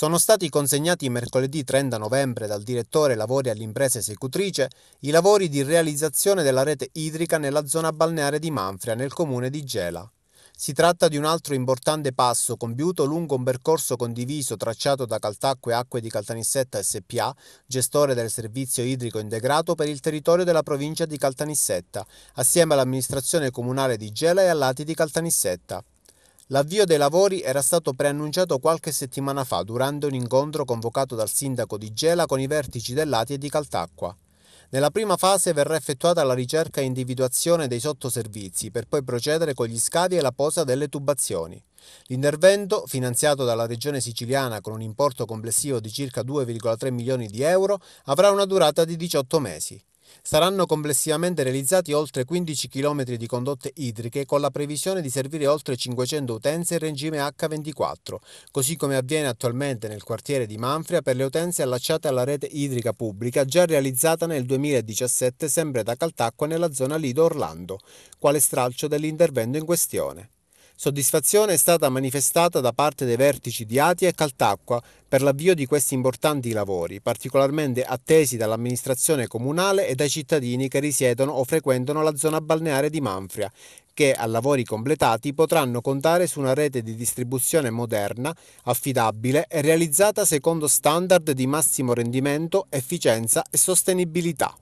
Sono stati consegnati mercoledì 30 novembre dal direttore lavori all'impresa esecutrice i lavori di realizzazione della rete idrica nella zona balneare di Manfria, nel comune di Gela. Si tratta di un altro importante passo compiuto lungo un percorso condiviso tracciato da Caltacque Acque di Caltanissetta SPA, gestore del servizio idrico integrato per il territorio della provincia di Caltanissetta, assieme all'amministrazione comunale di Gela e all'Ati di Caltanissetta. L'avvio dei lavori era stato preannunciato qualche settimana fa durante un incontro convocato dal sindaco di Gela con i vertici dell'Ati e di Caltacqua. Nella prima fase verrà effettuata la ricerca e individuazione dei sottoservizi per poi procedere con gli scavi e la posa delle tubazioni. L'intervento, finanziato dalla Regione siciliana con un importo complessivo di circa 2,3 milioni di euro, avrà una durata di 18 mesi. Saranno complessivamente realizzati oltre 15 km di condotte idriche con la previsione di servire oltre 500 utenze in regime H24, così come avviene attualmente nel quartiere di Manfria per le utenze allacciate alla rete idrica pubblica già realizzata nel 2017 sempre da Caltacqua nella zona Lido Orlando, quale stralcio dell'intervento in questione. Soddisfazione è stata manifestata da parte dei vertici di Ati e Caltacqua per l'avvio di questi importanti lavori, particolarmente attesi dall'amministrazione comunale e dai cittadini che risiedono o frequentano la zona balneare di Manfria, che a lavori completati potranno contare su una rete di distribuzione moderna, affidabile e realizzata secondo standard di massimo rendimento, efficienza e sostenibilità.